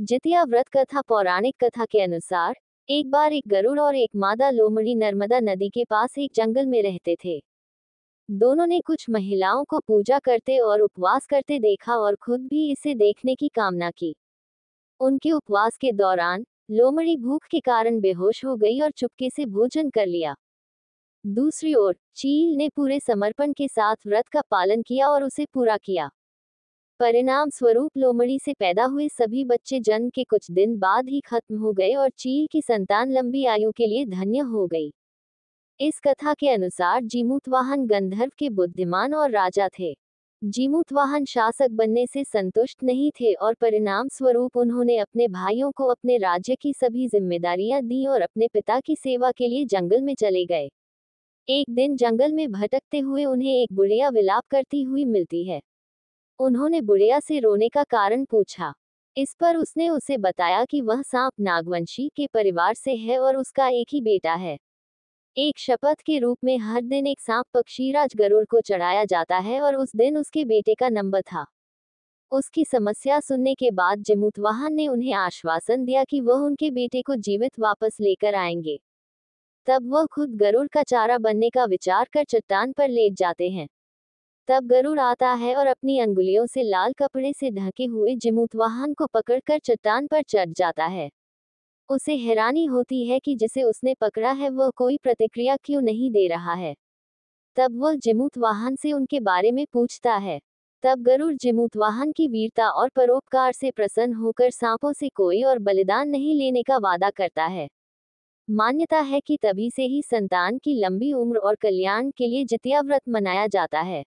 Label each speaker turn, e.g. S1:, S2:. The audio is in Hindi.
S1: जितिया व्रत कथा पौराणिक कथा के अनुसार एक बार एक गरुड़ और एक मादा लोमड़ी नर्मदा नदी के पास एक जंगल में रहते थे दोनों ने कुछ महिलाओं को पूजा करते और उपवास करते देखा और खुद भी इसे देखने की कामना की उनके उपवास के दौरान लोमड़ी भूख के कारण बेहोश हो गई और चुपके से भोजन कर लिया दूसरी ओर चील ने पूरे समर्पण के साथ व्रत का पालन किया और उसे पूरा किया परिणाम स्वरूप लोमड़ी से पैदा हुए सभी बच्चे जन्म के कुछ दिन बाद ही खत्म हो गए और चील की संतान लंबी आयु के लिए धन्य हो गई इस कथा के अनुसार जीमूतवाहन गंधर्व के बुद्धिमान और राजा थे जीमूतवाहन शासक बनने से संतुष्ट नहीं थे और परिणाम स्वरूप उन्होंने अपने भाइयों को अपने राज्य की सभी जिम्मेदारियां दी और अपने पिता की सेवा के लिए जंगल में चले गए एक दिन जंगल में भटकते हुए उन्हें एक बुढ़िया विलाप करती हुई मिलती है उन्होंने बुढ़िया से रोने का कारण पूछा इस पर उसने उसे बताया कि वह सांप नागवंशी के परिवार से है और उसका एक ही बेटा है एक शपथ के रूप में हर दिन एक सांप पक्षीराज गरुड़ को चढ़ाया जाता है और उस दिन उसके बेटे का नंबर था उसकी समस्या सुनने के बाद जमुतवाहन ने उन्हें आश्वासन दिया कि वह उनके बेटे को जीवित वापस लेकर आएंगे तब वह खुद गरुड़ का चारा बनने का विचार कर चट्टान पर लेट जाते हैं तब गरुड़ आता है और अपनी अंगुलियों से लाल कपड़े से ढके हुए वाहन को पकड़कर चट्टान पर चढ़ जाता है उसे हैरानी होती है कि जिसे उसने पकड़ा है वह कोई प्रतिक्रिया क्यों नहीं दे रहा है तब वह वाहन से उनके बारे में पूछता है तब गरुड़ वाहन की वीरता और परोपकार से प्रसन्न होकर सांपों से कोई और बलिदान नहीं लेने का वादा करता है मान्यता है कि तभी से ही संतान की लंबी उम्र और कल्याण के लिए जितिया व्रत मनाया जाता है